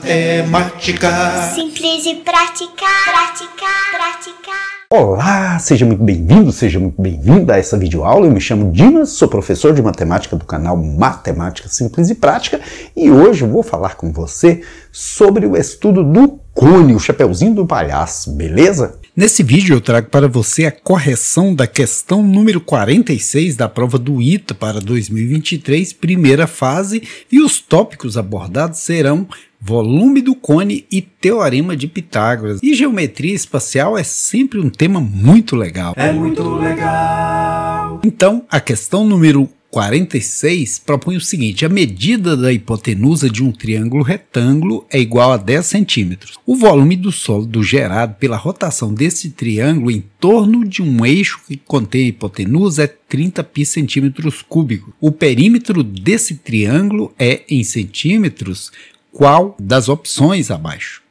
matemática. Simples e prática, prática, prática. Olá, seja muito bem-vindo, seja muito bem-vinda a essa videoaula. Eu me chamo Dimas, sou professor de matemática do canal Matemática Simples e Prática e hoje eu vou falar com você sobre o estudo do cone, o chapeuzinho do palhaço, beleza? Nesse vídeo eu trago para você a correção da questão número 46 da prova do ITA para 2023, primeira fase, e os tópicos abordados serão volume do cone e teorema de Pitágoras. E geometria espacial é sempre um tema muito legal. É muito legal. Então, a questão número 46 propõe o seguinte: a medida da hipotenusa de um triângulo retângulo é igual a 10 centímetros. O volume do sólido gerado pela rotação desse triângulo em torno de um eixo que contém a hipotenusa é 30 pi centímetros cúbicos. O perímetro desse triângulo é, em centímetros, qual das opções abaixo.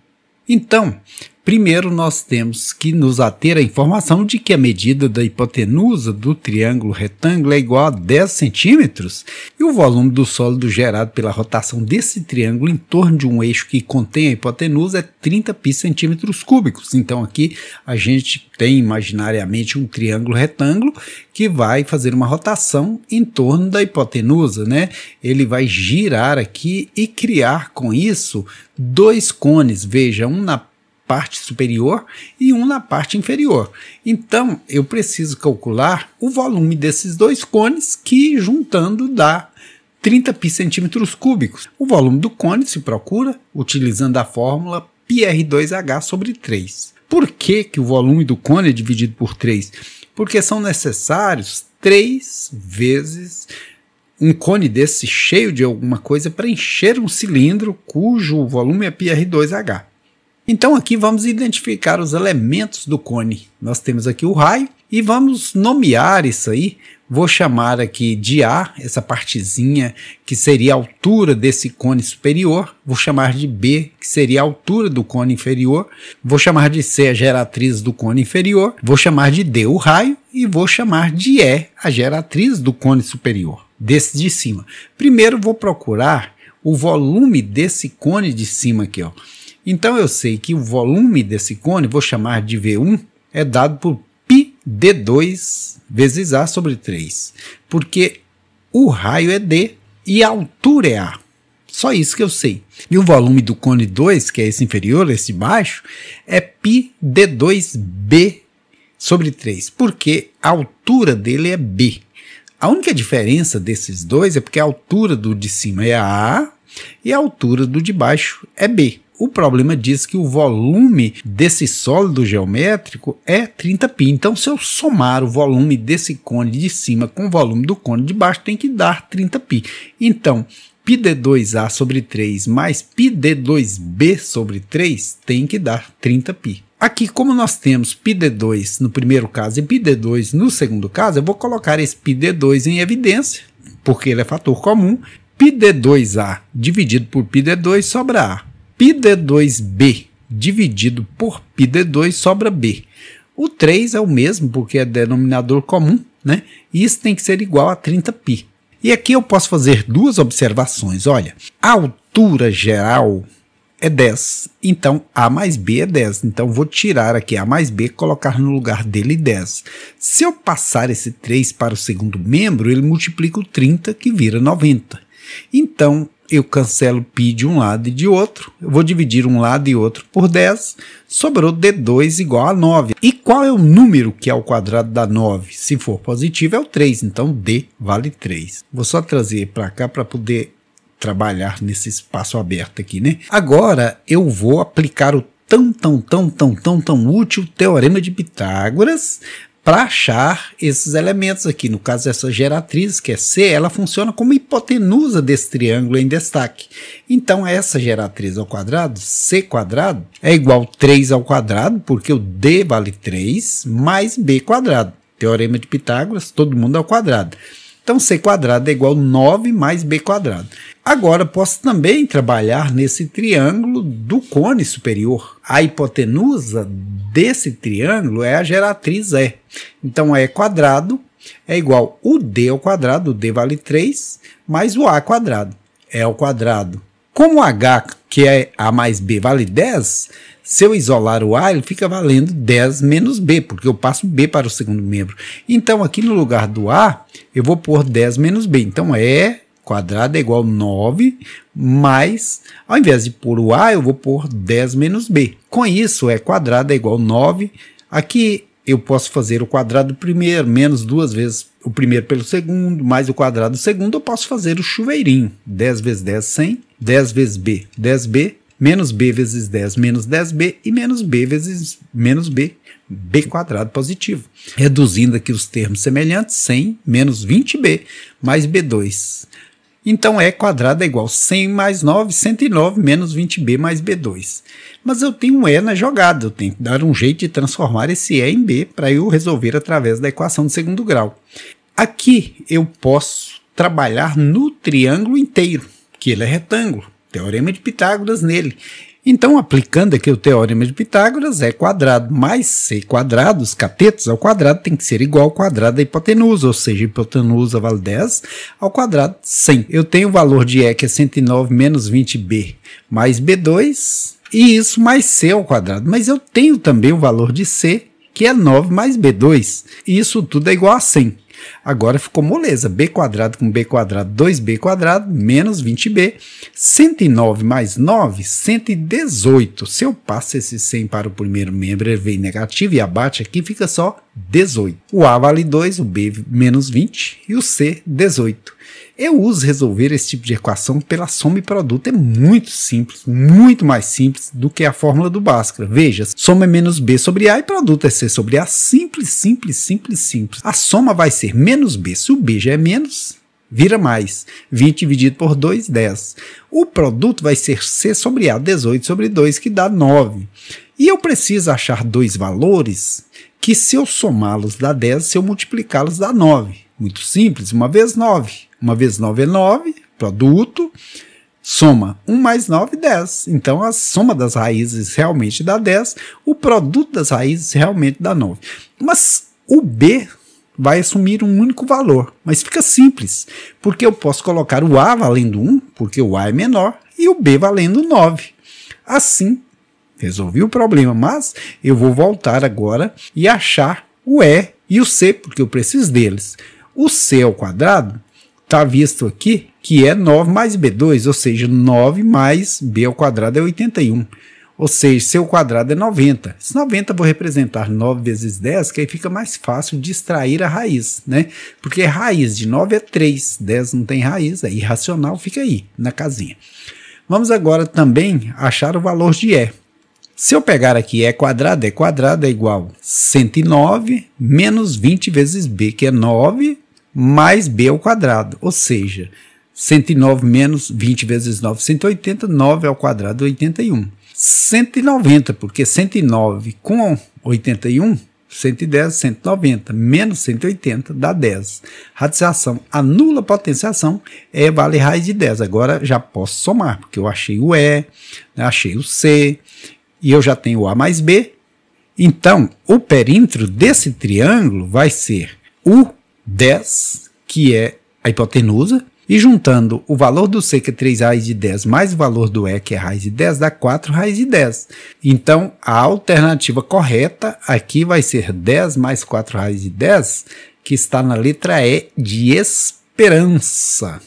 Então, Primeiro, nós temos que nos ater à informação de que a medida da hipotenusa do triângulo retângulo é igual a 10 centímetros e o volume do sólido gerado pela rotação desse triângulo em torno de um eixo que contém a hipotenusa é 30 pi centímetros cúbicos. Então, aqui a gente tem imaginariamente um triângulo retângulo que vai fazer uma rotação em torno da hipotenusa, né? Ele vai girar aqui e criar com isso dois cones, veja, um na parte superior e um na parte inferior. Então, eu preciso calcular o volume desses dois cones que juntando dá 30 pi centímetros cúbicos. O volume do cone se procura utilizando a fórmula πr2h sobre 3. Por que, que o volume do cone é dividido por 3? Porque são necessários 3 vezes um cone desse cheio de alguma coisa para encher um cilindro cujo volume é πr2h. Então aqui vamos identificar os elementos do cone. Nós temos aqui o raio e vamos nomear isso aí. Vou chamar aqui de A, essa partezinha que seria a altura desse cone superior. Vou chamar de B, que seria a altura do cone inferior. Vou chamar de C, a geratriz do cone inferior. Vou chamar de D, o raio. E vou chamar de E, a geratriz do cone superior, desse de cima. Primeiro vou procurar o volume desse cone de cima aqui, ó. Então eu sei que o volume desse cone, vou chamar de V1, é dado por πd2 vezes A sobre 3, porque o raio é D e a altura é A. Só isso que eu sei. E o volume do cone 2, que é esse inferior, esse baixo, é πd2b sobre 3, porque a altura dele é b. A única diferença desses dois é porque a altura do de cima é a A e a altura do de baixo é B. O problema diz que o volume desse sólido geométrico é 30π. Então, se eu somar o volume desse cone de cima com o volume do cone de baixo, tem que dar 30π. Então, πd2a sobre 3 mais πd2b sobre 3 tem que dar 30π. Aqui, como nós temos πd2 no primeiro caso e πd2 no segundo caso, eu vou colocar esse πd2 em evidência, porque ele é fator comum. πd2a dividido por πd2 sobra a πd2b dividido por πd2 sobra b. O 3 é o mesmo, porque é denominador comum, né? E isso tem que ser igual a 30π. E aqui eu posso fazer duas observações. Olha, a altura geral é 10. Então, A mais B é 10. Então, vou tirar aqui A mais B, colocar no lugar dele 10. Se eu passar esse 3 para o segundo membro, ele multiplica o 30, que vira 90. Então, eu cancelo pi de um lado e de outro, eu vou dividir um lado e outro por 10, sobrou d2 igual a 9. E qual é o número que é o quadrado da 9? Se for positivo é o 3, então d vale 3. Vou só trazer para cá para poder trabalhar nesse espaço aberto aqui, né? Agora eu vou aplicar o tão, tão, tão, tão, tão, tão útil Teorema de Pitágoras para achar esses elementos aqui. No caso essa geratriz, que é C, ela funciona como hipotenusa desse triângulo em destaque. Então, essa geratriz ao quadrado, C quadrado, é igual a 3 ao quadrado, porque o D vale 3, mais B quadrado. Teorema de Pitágoras, todo mundo ao quadrado. Então, c quadrado é igual a 9 mais b quadrado. Agora, posso também trabalhar nesse triângulo do cone superior. A hipotenusa desse triângulo é a geratriz E. Então, E quadrado é igual o D ao quadrado, o D vale 3, mais o A quadrado, E ao quadrado. Como H, que é A mais B, vale 10, se eu isolar o A, ele fica valendo 10 menos B, porque eu passo B para o segundo membro. Então, aqui no lugar do A, eu vou pôr 10 menos B. Então, E é quadrado é igual a 9, mais, ao invés de pôr o A, eu vou pôr 10 menos B. Com isso, E é quadrado é igual a 9. Aqui eu posso fazer o quadrado primeiro, menos duas vezes o primeiro pelo segundo, mais o quadrado do segundo, eu posso fazer o chuveirinho. 10 vezes 10, 100. 10 vezes B, 10B menos b vezes 10 menos 10b e menos b vezes menos b, b quadrado positivo. Reduzindo aqui os termos semelhantes, 100 menos 20b mais b2. Então, E quadrado é igual a 100 mais 9, 109 menos 20B mais B2. Mas eu tenho um E na jogada, eu tenho que dar um jeito de transformar esse E em B para eu resolver através da equação de segundo grau. Aqui eu posso trabalhar no triângulo inteiro, que ele é retângulo teorema de Pitágoras nele. Então, aplicando aqui o teorema de Pitágoras, é quadrado mais c quadrado, os catetos ao quadrado tem que ser igual ao quadrado da hipotenusa, ou seja, hipotenusa vale 10 ao quadrado 100. Eu tenho o valor de E que é 109 menos 20B mais B2 e isso mais c ao quadrado, mas eu tenho também o valor de c que é 9 mais B2, e isso tudo é igual a 100. Agora ficou moleza. B quadrado com B quadrado, 2B quadrado, menos 20B. 109 mais 9, 118. Se eu passo esse 100 para o primeiro membro, ele vem negativo e abate aqui, fica só 18. O A vale 2, o B menos 20 e o C 18. Eu uso resolver esse tipo de equação pela soma e produto. É muito simples, muito mais simples do que a fórmula do Bhaskara. Veja, soma é menos B sobre A e produto é C sobre A. Simples, simples, simples, simples. A soma vai ser menos B. Se o B já é menos, vira mais. 20 dividido por 2, 10. O produto vai ser C sobre A, 18 sobre 2, que dá 9. E eu preciso achar dois valores que, se eu somá-los dá 10, se eu multiplicá-los dá 9. Muito simples, uma vez 9. Uma vez 9 é 9, produto. Soma 1 mais 9, 10. Então a soma das raízes realmente dá 10, o produto das raízes realmente dá 9. Mas o B vai assumir um único valor, mas fica simples, porque eu posso colocar o A valendo 1, porque o A é menor, e o B valendo 9. Assim, Resolvi o problema, mas eu vou voltar agora e achar o E e o C, porque eu preciso deles. O C ao quadrado está visto aqui que é 9 mais B2, ou seja, 9 mais B ao quadrado é 81. Ou seja, seu quadrado é 90. Esse 90 eu vou representar 9 vezes 10, que aí fica mais fácil de extrair a raiz, né? Porque raiz de 9 é 3, 10 não tem raiz, é irracional, fica aí na casinha. Vamos agora também achar o valor de E. Se eu pegar aqui e quadrado, e quadrado é igual a 109 menos 20 vezes b, que é 9, mais b ao quadrado, ou seja, 109 menos 20 vezes 9, 180, 9 ao quadrado, 81. 190, porque 109 com 81, 110, 190, menos 180 dá 10. Radiciação anula a potenciação, é, vale raiz de 10. Agora já posso somar, porque eu achei o E, né, achei o C, e eu já tenho A mais B, então o perímetro desse triângulo vai ser o 10, que é a hipotenusa, e juntando o valor do C, que é 3 raiz de 10, mais o valor do E, que é raiz de 10, dá 4 raiz de 10. Então, a alternativa correta aqui vai ser 10 mais 4 raiz de 10, que está na letra E de esperança.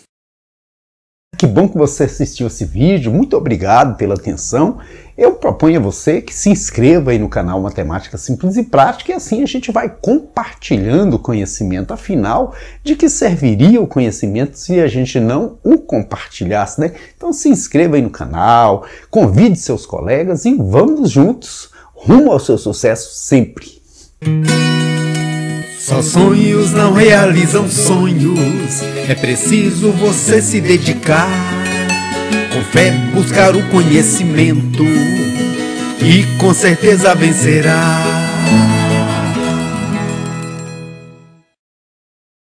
Que bom que você assistiu esse vídeo, muito obrigado pela atenção. Eu proponho a você que se inscreva aí no canal Matemática Simples e Prática e assim a gente vai compartilhando o conhecimento. Afinal, de que serviria o conhecimento se a gente não o compartilhasse, né? Então se inscreva aí no canal, convide seus colegas e vamos juntos rumo ao seu sucesso sempre. Só sonhos não realizam sonhos, é preciso você se dedicar. Com fé, buscar o conhecimento e com certeza vencerá.